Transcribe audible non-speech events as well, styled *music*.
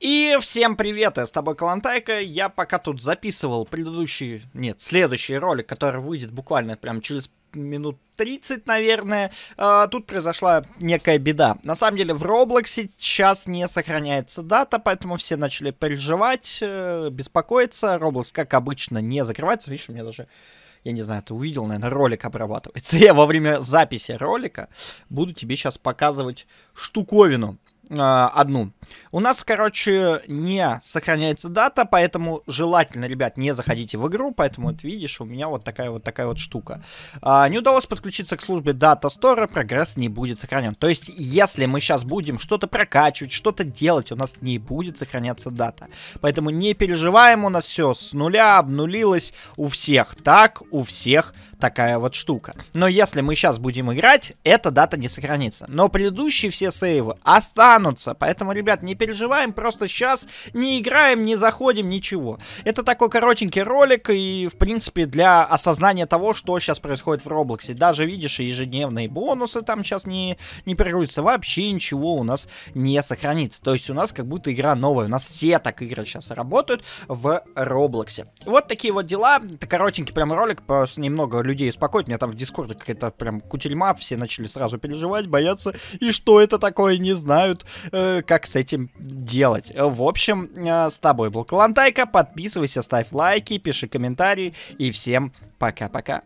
И всем привет, я с тобой Калантайка. Я пока тут записывал предыдущий, нет, следующий ролик, который выйдет буквально прям через минут 30, наверное, а, тут произошла некая беда. На самом деле в Роблоксе сейчас не сохраняется дата, поэтому все начали переживать, э, беспокоиться. Роблокс, как обычно, не закрывается. Видишь, у меня даже я не знаю, ты увидел, наверное, ролик обрабатывается. *laughs* Я во время записи ролика буду тебе сейчас показывать штуковину. А, одну. У нас, короче, не сохраняется дата, поэтому желательно, ребят, не заходите в игру, поэтому вот видишь, у меня вот такая вот такая вот штука. А, не удалось подключиться к службе Data Store, прогресс не будет сохранен. То есть, если мы сейчас будем что-то прокачивать, что-то делать, у нас не будет сохраняться дата. Поэтому не переживаем, у нас все с нуля обнулилось у всех так, у всех такая вот штука. Но если мы сейчас будем играть, эта дата не сохранится. Но предыдущие все сейвы останутся тянутся. Поэтому, ребят, не переживаем, просто сейчас не играем, не заходим, ничего. Это такой коротенький ролик и, в принципе, для осознания того, что сейчас происходит в Роблоксе. Даже, видишь, ежедневные бонусы там сейчас не, не прервутся, вообще ничего у нас не сохранится. То есть у нас как будто игра новая, у нас все так игры сейчас работают в Роблоксе. Вот такие вот дела, это коротенький прям ролик, просто немного людей успокоит. меня там в Дискорде какая-то прям кутерьма, все начали сразу переживать, бояться, и что это такое, не знают. Э, как с этим делать. Э, в общем, э, с тобой был Калантайка. Подписывайся, ставь лайки, пиши комментарии. И всем пока-пока.